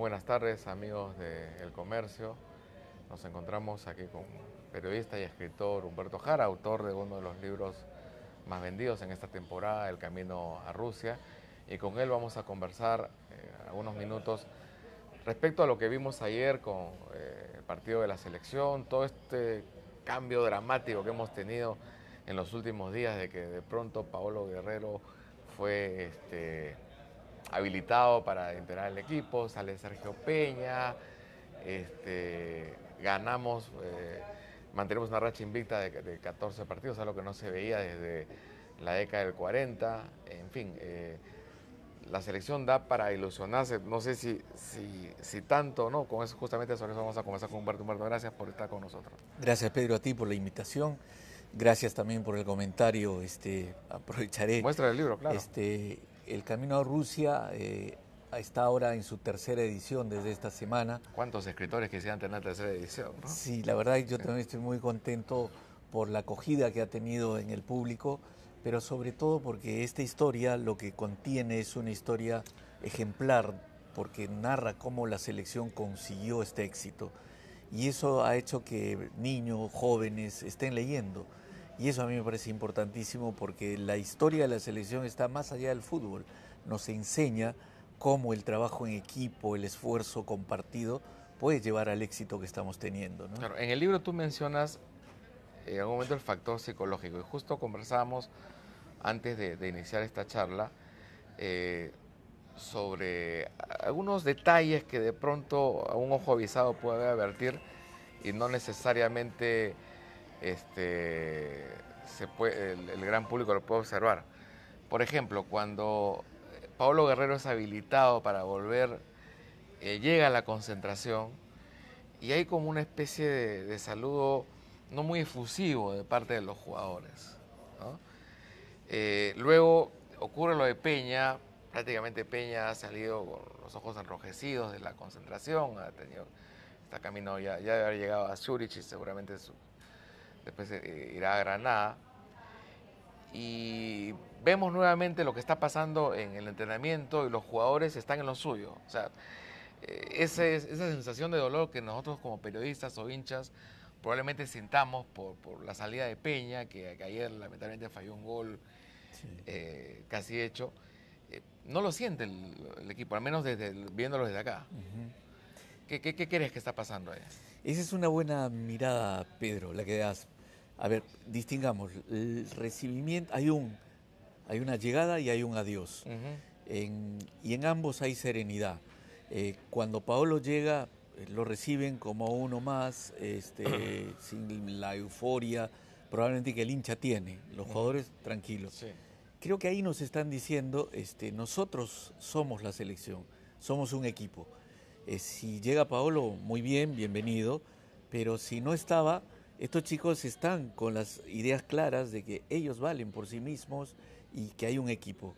buenas tardes amigos del comercio. Nos encontramos aquí con periodista y escritor Humberto Jara, autor de uno de los libros más vendidos en esta temporada, El Camino a Rusia. Y con él vamos a conversar eh, algunos minutos respecto a lo que vimos ayer con eh, el partido de la selección, todo este cambio dramático que hemos tenido en los últimos días de que de pronto Paolo Guerrero fue este, habilitado para integrar el equipo, sale Sergio Peña, este, ganamos, eh, mantenemos una racha invicta de, 14 partidos, algo que no se veía desde la década del 40, en fin. Eh, la selección da para ilusionarse, no sé si, si, tanto o no, con eso justamente sobre eso vamos a comenzar con Humberto. Humberto, gracias por estar con nosotros. Gracias Pedro a ti por la invitación, gracias también por el comentario, este, aprovecharé. Muestra el libro, claro. Este, el Camino a Rusia eh, está ahora en su tercera edición desde esta semana. ¿Cuántos escritores quisieran tener la tercera edición? Sí, la verdad yo también estoy muy contento por la acogida que ha tenido en el público, pero sobre todo porque esta historia lo que contiene es una historia ejemplar, porque narra cómo la selección consiguió este éxito. Y eso ha hecho que niños, jóvenes estén leyendo. Y eso a mí me parece importantísimo porque la historia de la selección está más allá del fútbol. Nos enseña cómo el trabajo en equipo, el esfuerzo compartido puede llevar al éxito que estamos teniendo. en el libro tú mencionas eh, en algún momento el factor psicológico y justo conversábamos antes de, iniciar esta charla eh, sobre algunos detalles que de pronto a un ojo avisado puede advertir y no necesariamente este, el, gran público lo puede observar. Por ejemplo, cuando eh, Pablo Guerrero es habilitado para volver, eh, llega a la concentración y hay como una especie de, saludo no muy efusivo de parte de los jugadores. Eh, luego ocurre lo de Peña, prácticamente Peña ha salido con los ojos enrojecidos de la concentración, ha tenido, está camino ya, ya de haber llegado a Zurich y seguramente su, después eh, irá a Granada. Y vemos nuevamente lo que está pasando en el entrenamiento y los jugadores están en lo suyo. O sea, eh, esa sensación de dolor que nosotros como periodistas o hinchas probablemente sintamos por, la salida de Peña, que, ayer lamentablemente falló un gol eh, casi hecho, no lo siente el, equipo, al menos desde viéndolo desde acá. ¿Qué, crees que está pasando ahí? Esa es una buena mirada, Pedro, la que das. A ver, distingamos. El recibimiento, hay, un, hay una llegada y hay un adiós. y en ambos hay serenidad. Eh, cuando Paolo llega, eh, lo reciben como uno más, este, sin la euforia probablemente que el hincha tiene, los jugadores tranquilos. Creo que ahí nos están diciendo, este, nosotros somos la selección, somos un equipo. Eh, si llega Paolo, muy bien, bienvenido, pero si no estaba, estos chicos están con las ideas claras de que ellos valen por sí mismos y que hay un equipo.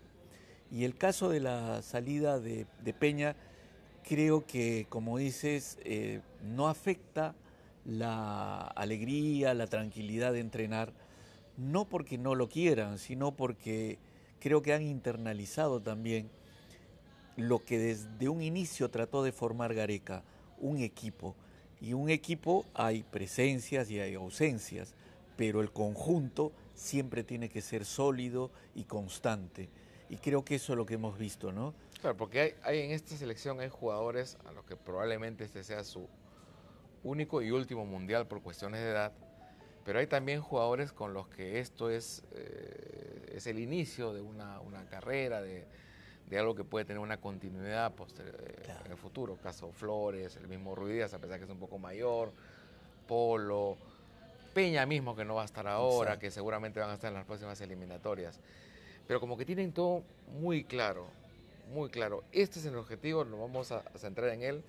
Y el caso de la salida de, Peña, creo que, como dices, eh, no afecta la alegría, la tranquilidad de entrenar, no porque no lo quieran, sino porque creo que han internalizado también lo que desde un inicio trató de formar Gareca, un equipo. Y un equipo hay presencias y hay ausencias, pero el conjunto siempre tiene que ser sólido y constante. Y creo que eso es lo que hemos visto, ¿no? Claro, porque hay, en esta selección hay jugadores a los que probablemente este sea su único y último mundial por cuestiones de edad, pero hay también jugadores con los que esto es, eh, es el inicio de una, una carrera, de, de algo que puede tener una continuidad pues, eh, en el futuro. Caso Flores, el mismo Ruidías, a pesar que es un poco mayor, Polo, Peña mismo que no va a estar ahora, que seguramente van a estar en las próximas eliminatorias. Pero como que tienen todo muy claro, muy claro. Este es el objetivo, nos vamos a centrar en él,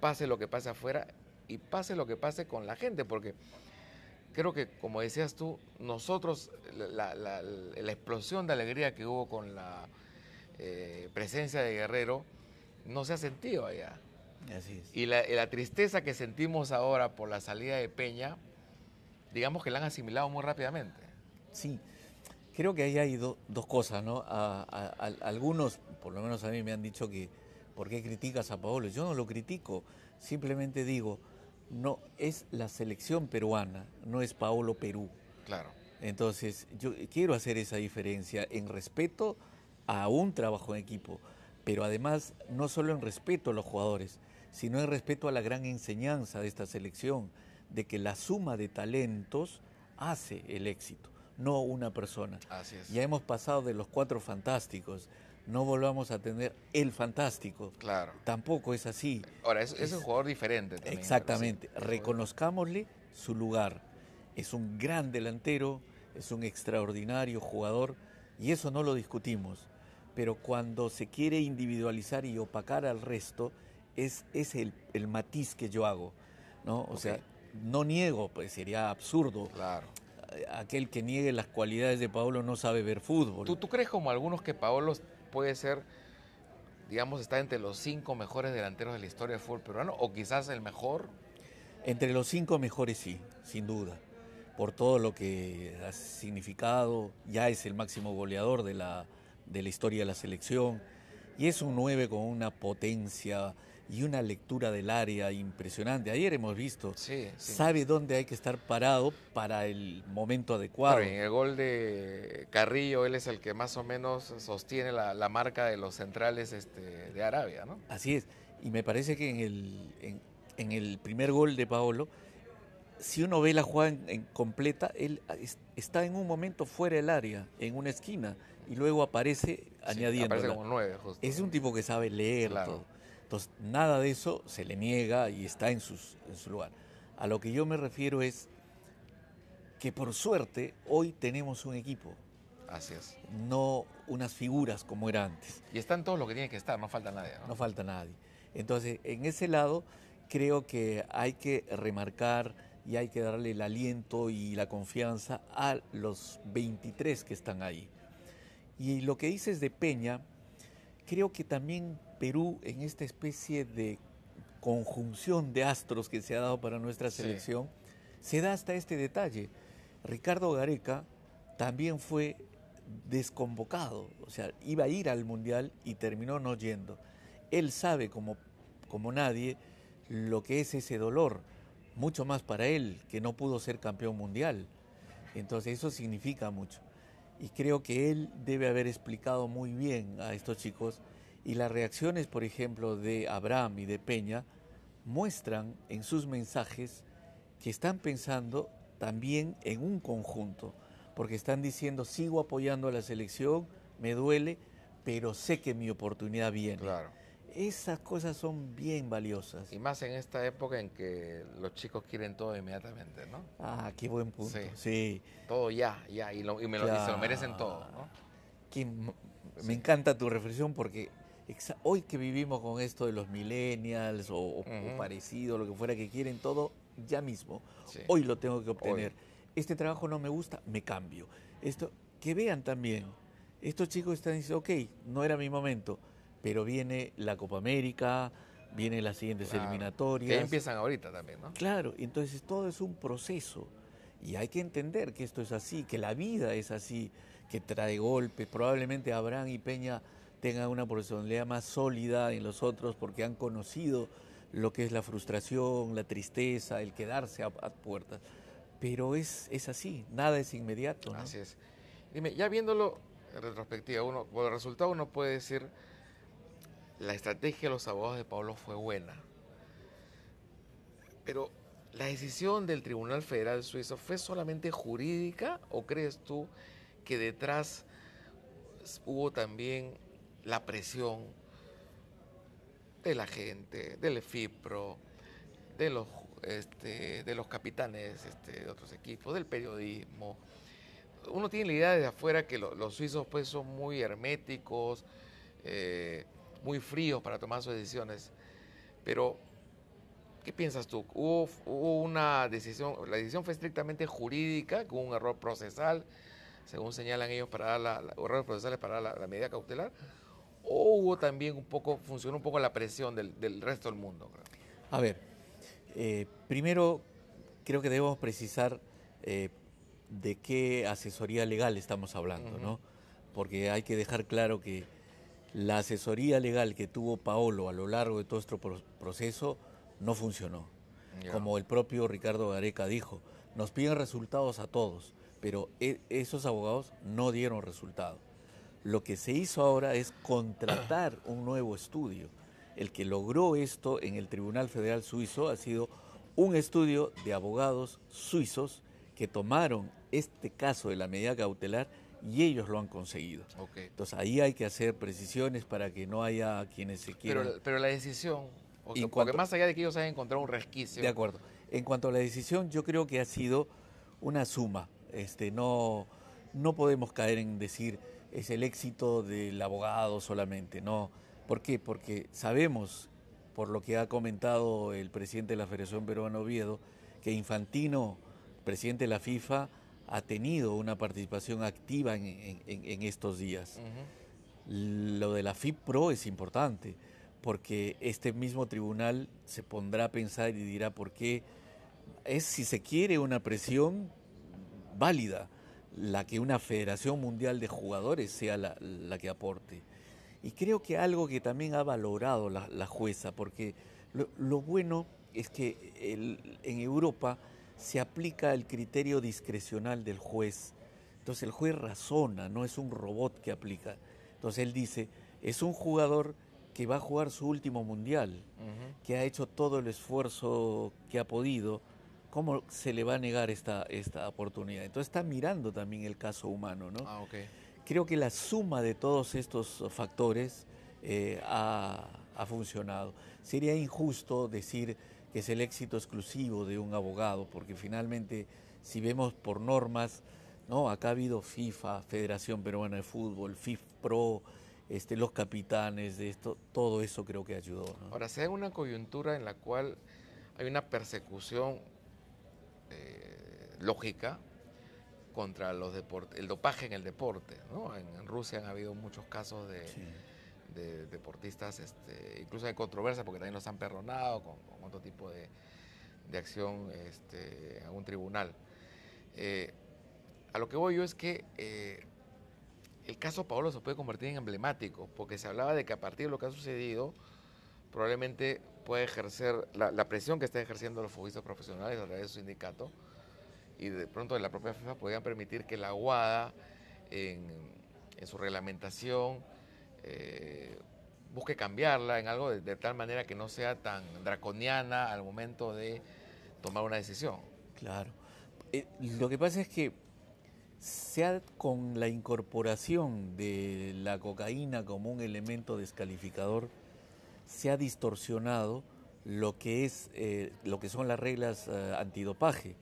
pase lo que pase afuera y pase lo que pase con la gente, porque creo que, como decías tú, nosotros, la explosión de alegría que hubo con la eh, presencia de Guerrero no se ha sentido allá. Y la, tristeza que sentimos ahora por la salida de Peña, digamos que la han asimilado muy rápidamente. Sí, creo que ahí hay dos cosas, ¿no? algunos, por lo menos a mí me han dicho que, ¿por qué criticas a Paolo? Yo no lo critico, simplemente digo, no, es la selección peruana, no es Paolo Perú. Claro. Entonces, yo quiero hacer esa diferencia en respeto a un trabajo en equipo, pero además no solo en respeto a los jugadores, sino en respeto a la gran enseñanza de esta selección, de que la suma de talentos hace el éxito, no una persona. Ya hemos pasado de los cuatro fantásticos, no volvamos a tener el fantástico. Claro. Tampoco es así. Ahora, es, un jugador diferente también. Exactamente. Reconozcámosle su lugar. Es un gran delantero, es un extraordinario jugador y eso no lo discutimos pero cuando se quiere individualizar y opacar al resto, es, es el, matiz que yo hago. ¿no? O sea, no niego, pues sería absurdo. Claro. Aquel que niegue las cualidades de Paolo no sabe ver fútbol. ¿Tú, tú crees como algunos que Paolo puede ser, digamos, está entre los cinco mejores delanteros de la historia del fútbol peruano o quizás el mejor? Entre los cinco mejores sí, sin duda. Por todo lo que ha significado, ya es el máximo goleador de la, de la historia de la selección. Y es un 9 con una potencia y una lectura del área impresionante. Ayer hemos visto, sabe dónde hay que estar parado para el momento adecuado. en el gol de Carrillo, él es el que más o menos sostiene la, marca de los centrales este, de Arabia, ¿no? Así es. Y me parece que en el, en, el primer gol de Paolo, si uno ve la jugada completa, él está en un momento fuera del área, en una esquina y luego aparece añadiendo. Es un tipo que sabe leer todo. Entonces, nada de eso se le niega y está en, su lugar. A lo que yo me refiero es que por suerte hoy tenemos un equipo. Así No unas figuras como era antes. Y están todos los que tienen que estar, no falta nadie. ¿no? no falta nadie. Entonces, en ese lado creo que hay que remarcar y hay que darle el aliento y la confianza a los 23 que están ahí. Y lo que dices de Peña, creo que también Perú en esta especie de conjunción de astros que se ha dado para nuestra selección, se da hasta este detalle. Ricardo Gareca también fue desconvocado, o sea, iba a ir al Mundial y terminó no yendo. Él sabe como, como nadie lo que es ese dolor, mucho más para él, que no pudo ser campeón mundial. Entonces eso significa mucho y creo que él debe haber explicado muy bien a estos chicos y las reacciones, por ejemplo, de Abraham y de Peña muestran en sus mensajes que están pensando también en un conjunto, porque están diciendo sigo apoyando a la selección, me duele, pero sé que mi oportunidad viene. Claro. Esas cosas son bien valiosas. Y más en esta época en que los chicos quieren todo inmediatamente, ¿no? Ah, qué buen punto. Sí. Todo ya, ya, y, me lo, lo merecen todo, ¿no? Me encanta tu reflexión porque hoy que vivimos con esto de los millennials o, parecido, lo que fuera, que quieren todo ya mismo. Hoy lo tengo que obtener. Este trabajo no me gusta, me cambio. Esto, que vean también. Estos chicos están diciendo, ok, no era mi momento pero viene la Copa América, vienen las siguientes eliminatorias. Que empiezan ahorita también, ¿no? Claro, entonces todo es un proceso y hay que entender que esto es así, que la vida es así, que trae golpes. Probablemente Abraham y Peña tengan una personalidad más sólida en los otros porque han conocido lo que es la frustración, la tristeza, el quedarse a, puertas. Pero es, es así, nada es inmediato. Así es. Dime, ya viéndolo en retrospectiva, uno, por el resultado uno puede decir la estrategia de los abogados de Pablo fue buena. Pero, ¿la decisión del Tribunal Federal Suizo fue solamente jurídica o crees tú que detrás hubo también la presión de la gente, del FIPRO, de los, este, de los capitanes este, de otros equipos, del periodismo? Uno tiene la idea desde afuera que los suizos pues son muy herméticos, eh, muy fríos para tomar sus decisiones. Pero, ¿qué piensas tú? Hubo, una decisión, la decisión fue estrictamente jurídica, con un error procesal, según señalan ellos, para dar la, procesales para la, medida cautelar, o hubo también un poco, funcionó un poco la presión del, resto del mundo. A ver, eh, primero creo que debemos precisar eh, de qué asesoría legal estamos hablando, ¿no? Porque hay que dejar claro que la asesoría legal que tuvo Paolo a lo largo de todo este proceso no funcionó. Como el propio Ricardo Gareca dijo, nos piden resultados a todos, pero e, esos abogados no dieron resultado. Lo que se hizo ahora es contratar un nuevo estudio. El que logró esto en el Tribunal Federal Suizo ha sido un estudio de abogados suizos que tomaron este caso de la medida cautelar y ellos lo han conseguido. Entonces ahí hay que hacer precisiones para que no haya quienes se quieran. Pero, la decisión, porque más allá de que ellos hayan encontrado un resquicio. De acuerdo. En cuanto a la decisión, yo creo que ha sido una suma. Este, no, no podemos caer en decir es el éxito del abogado solamente. No. ¿Por qué? Porque sabemos, por lo que ha comentado el presidente de la Federación Peruana Oviedo, que Infantino, presidente de la FIFA, ha tenido una participación activa en, estos días. Lo de la FIPRO es importante, porque este mismo tribunal se pondrá a pensar y dirá por qué es, si se quiere, una presión válida la que una federación mundial de jugadores sea la, que aporte. Y creo que algo que también ha valorado la, jueza, porque lo, bueno es que en Europa se aplica el criterio discrecional del juez. Entonces el juez razona, no es un robot que aplica. Entonces él dice, es un jugador que va a jugar su último mundial, que ha hecho todo el esfuerzo que ha podido, ¿cómo se le va a negar esta, esta oportunidad? Entonces está mirando también el caso humano, ¿no? Ah, Creo que la suma de todos estos factores eh, ha, ha funcionado. Sería injusto decir que es el éxito exclusivo de un abogado, porque finalmente si vemos por normas, no, acá ha habido FIFA, Federación Peruana de Fútbol, FIFPRO, este, los capitanes de esto, todo eso creo que ayudó. Ahora, Ahora, sea una coyuntura en la cual hay una persecución eh, lógica contra los deportes, el dopaje en el deporte, ¿no? En, Rusia han habido muchos casos de de deportistas, este, incluso hay controversia porque también los han perronado con, otro tipo de, de acción este, a un tribunal. Eh, a lo que voy yo es que eh, el caso Paolo se puede convertir en emblemático, porque se hablaba de que a partir de lo que ha sucedido, probablemente puede ejercer la, presión que están ejerciendo los futbolistas profesionales a través de su sindicato y de pronto de la propia FIFA podrían permitir que la aguada en, en su reglamentación eh, busque cambiarla en algo de, tal manera que no sea tan draconiana al momento de tomar una decisión. Claro. Eh, lo que pasa es que sea con la incorporación de la cocaína como un elemento descalificador, se ha distorsionado lo que, es, eh, lo que son las reglas antidopaje.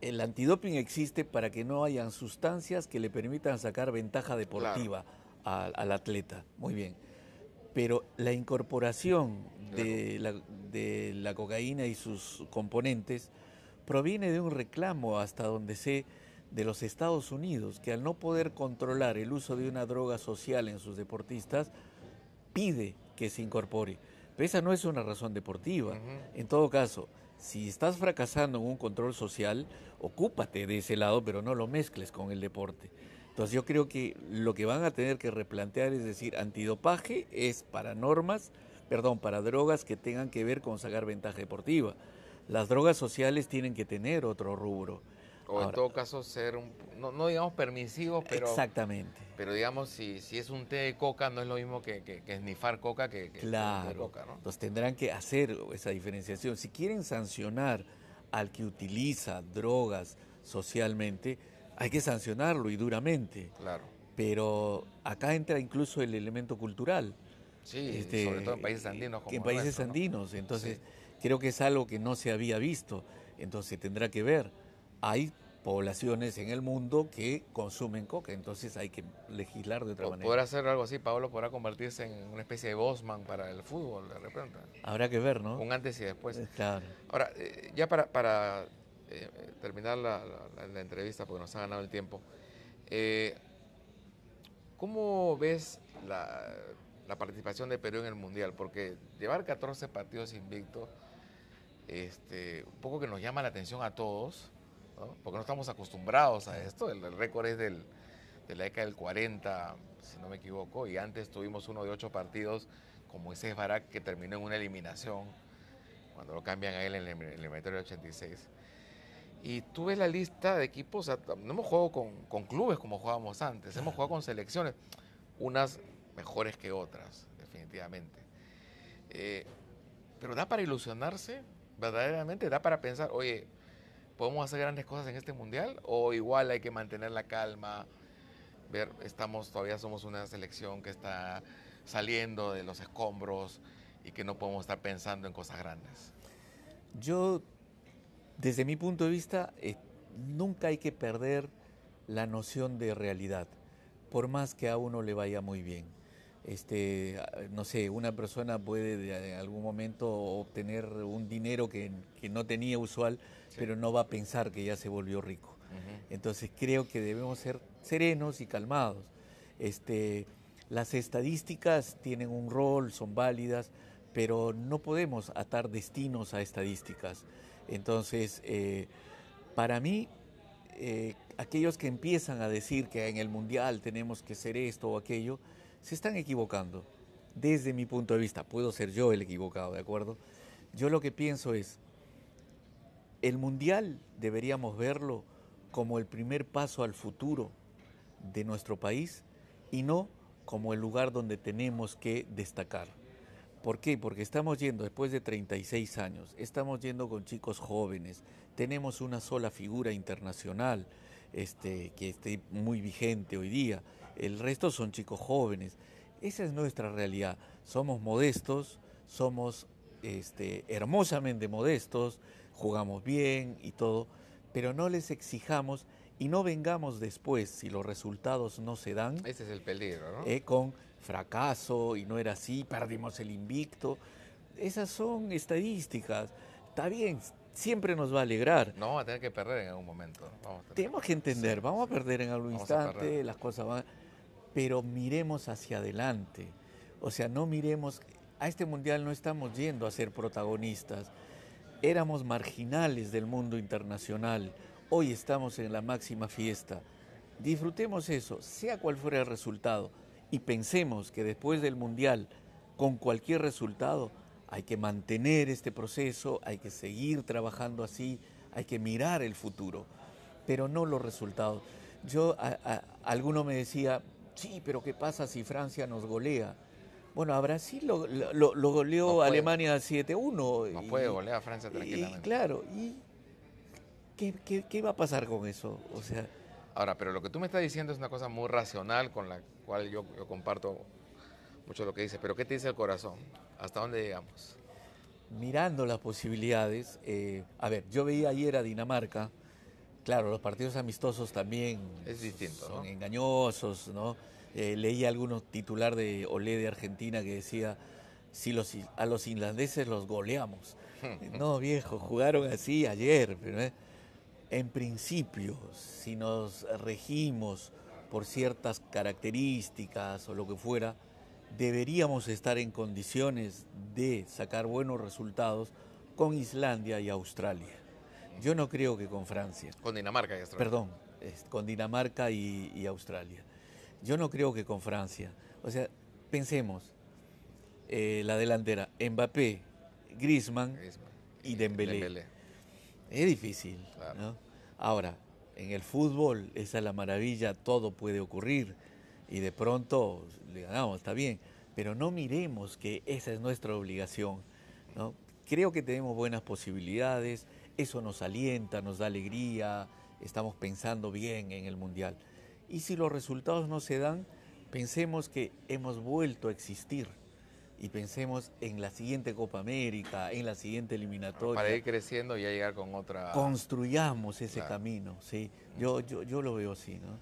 el antidoping existe para que no hayan sustancias que le permitan sacar ventaja deportiva al, atleta. Muy bien. Pero la incorporación de la, cocaína y sus componentes proviene de un reclamo, hasta donde sé, de los Estados Unidos, que al no poder controlar el uso de una droga social en sus deportistas, pide que se incorpore. Pero esa no es una razón deportiva. En todo caso, si estás fracasando en un control social, ocúpate de ese lado, pero no lo mezcles con el deporte. Entonces yo creo que lo que van a tener que replantear es decir, antidopaje es para normas, perdón, para drogas que tengan que ver con sacar ventaja deportiva. Las drogas sociales tienen que tener otro rubro. O en todo caso ser, un, no, digamos permisivos, pero... Exactamente. Pero digamos, si, es un té de coca, no es lo mismo que, que, que snifar coca que, que claro. coca, ¿no? Entonces tendrán que hacer esa diferenciación. Si quieren sancionar al que utiliza drogas socialmente, hay que sancionarlo y duramente. Claro. Pero acá entra incluso el elemento cultural. Sí, este, sobre todo en países andinos. Como en países andinos, entonces creo que es algo que no se había visto, entonces tendrá que ver. Hay poblaciones en el mundo que consumen coca, entonces hay que legislar de otra manera. Podrá hacer algo así, Pablo podrá convertirse en una especie de Bosman para el fútbol, de repente. Habrá que ver, ¿no? Un antes y después. Eh, claro. Ahora, eh, ya para, para eh, terminar la, entrevista porque nos ha ganado el tiempo. Eh, ¿Cómo ves la, participación de Perú en el Mundial? Porque llevar 14 partidos invictos, este, un poco que nos llama la atención a todos, porque no estamos acostumbrados a esto. El, récord es de la década del 40, si no me equivoco, y antes tuvimos uno de ocho partidos como ese es Barak que terminó en una eliminación, cuando lo cambian a él en el eliminatorio 86. Y tú ves la lista de equipos, no hemos jugado con, clubes como jugábamos antes, hemos jugado con selecciones, unas mejores que otras, definitivamente. Eh, pero da para ilusionarse, verdaderamente, da para pensar, oye, ¿podemos hacer grandes cosas en este mundial? ¿O igual hay que mantener la calma? Ver, estamos, todavía somos una selección que está saliendo de los escombros y que no podemos estar pensando en cosas grandes. Yo desde mi punto de vista, eh, nunca hay que perder la noción de realidad, por más que a uno le vaya muy bien. Este, ah, no sé, una persona puede en eh, algún momento obtener un dinero que, no tenía usual, pero no va a pensar que ya se volvió rico. Entonces creo que debemos ser serenos y calmados. Este, las estadísticas tienen un rol, son válidas, pero no podemos atar destinos a estadísticas. Entonces, eh, para mí, eh, aquellos que empiezan a decir que en el Mundial tenemos que ser esto o aquello, se están equivocando. Desde mi punto de vista, puedo ser yo el equivocado, ¿de acuerdo? Yo lo que pienso es, el Mundial deberíamos verlo como el primer paso al futuro de nuestro país y no como el lugar donde tenemos que destacar. ¿Por qué? Porque estamos yendo, después de 36 años, estamos yendo con chicos jóvenes, tenemos una sola figura internacional este, que esté muy vigente hoy día, el resto son chicos jóvenes. Esa es nuestra realidad. Somos modestos, somos este, hermosamente modestos, jugamos bien y todo, pero no les exijamos y no vengamos después si los resultados no se dan. Ese es el peligro, ¿no? Eh, fracaso y no era así, perdimos el invicto. Esas son estadísticas. Está bien, siempre nos va a alegrar. No vamos a tener que perder en algún momento. Tenemos que entender, vamos a perder en algún instante, las cosas van. Pero miremos hacia adelante. O sea, no miremos. A este mundial no estamos yendo a ser protagonistas. Éramos marginales del mundo internacional. Hoy estamos en la máxima fiesta. Disfrutemos eso, sea cual fuera el resultado y pensemos que después del Mundial, con cualquier resultado, hay que mantener este proceso, hay que seguir trabajando así, hay que mirar el futuro, pero no los resultados. Yo, alguno me decía, sí, pero ¿qué pasa si Francia nos golea? Bueno, a Brasil lo, goleó Alemania 7-1. No puede golear Francia tranquilamente. claro, ¿y qué, qué va a pasar con eso? O sea. Ahora, pero lo que tú me estás diciendo es una cosa muy racional con la cual yo, comparto mucho lo que dices, pero ¿qué te dice el corazón? ¿Hasta dónde llegamos? Mirando las posibilidades, eh, a ver, yo veía ayer a Dinamarca, claro, los partidos amistosos también son engañosos, ¿no? Eh, leí algunos titular de Olé de Argentina que decía, si los, a los finlandeses los goleamos. no, viejo, jugaron así ayer, pero... En principio, si nos regimos por ciertas características o lo que fuera, deberíamos estar en condiciones de sacar buenos resultados con Islandia y Australia. Yo no creo que con Francia. Con Dinamarca y Australia. Perdón, con Dinamarca y, Australia. Yo no creo que con Francia. O sea, pensemos, eh, la delantera, Mbappé, Griezmann, y, Dembélé es difícil. Ahora, en el fútbol, esa es la maravilla, todo puede ocurrir y de pronto le ganamos, está bien, pero no miremos que esa es nuestra obligación. ¿no? Creo que tenemos buenas posibilidades, eso nos alienta, nos da alegría, estamos pensando bien en el Mundial. Y si los resultados no se dan, pensemos que hemos vuelto a existir y pensemos en la siguiente Copa América, en la siguiente eliminatoria. Para ir creciendo y ya llegar con otra. Construyamos ese camino, sí. Mm. Yo, yo, yo lo veo así, ¿no?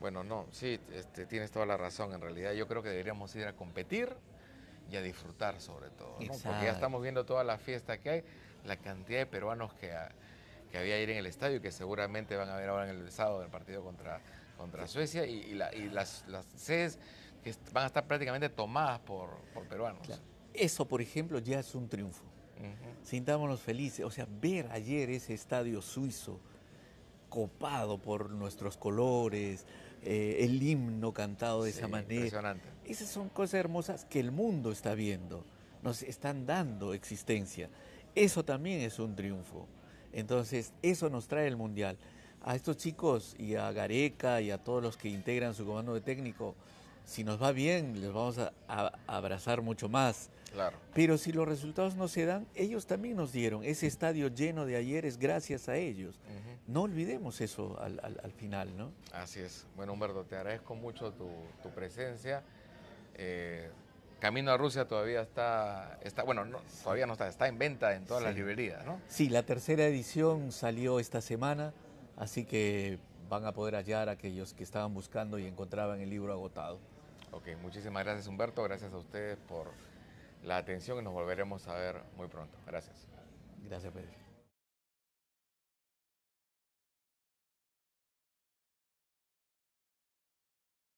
Bueno, no, sí, este, tienes toda la razón. En realidad, yo creo que deberíamos ir a competir y a disfrutar, sobre todo. Porque ya estamos viendo toda la fiesta que hay, la cantidad de peruanos que, ah, que había ayer en el estadio y que seguramente van a ver ahora en el sábado del partido contra, contra Suecia y, las, las que van a estar prácticamente tomadas por, por peruanos. Eso, por ejemplo, ya es un triunfo. Sintámonos felices. O sea, ver ayer ese estadio suizo copado por nuestros colores, eh, el himno cantado de esa manera. Impresionante. Esas son cosas hermosas que el mundo está viendo, nos están dando existencia. Eso también es un triunfo. Entonces, eso nos trae el Mundial. A estos chicos y a Gareca y a todos los que integran su comando de técnico, si nos va bien, les vamos a, abrazar mucho más. Claro. Pero si los resultados no se dan, ellos también nos dieron. Ese estadio lleno de ayer es gracias a ellos. No olvidemos eso al, final, ¿no? Así es. Bueno, Humberto, te agradezco mucho tu, presencia. Eh, Camino a Rusia todavía está, está bueno, todavía no está, está en venta en todas las librerías, ¿no? Sí, la tercera edición salió esta semana, así que van a poder hallar a aquellos que estaban buscando y encontraban el libro agotado. Ok, muchísimas gracias Humberto, gracias a ustedes por la atención y nos volveremos a ver muy pronto. Gracias. Gracias, Pedro.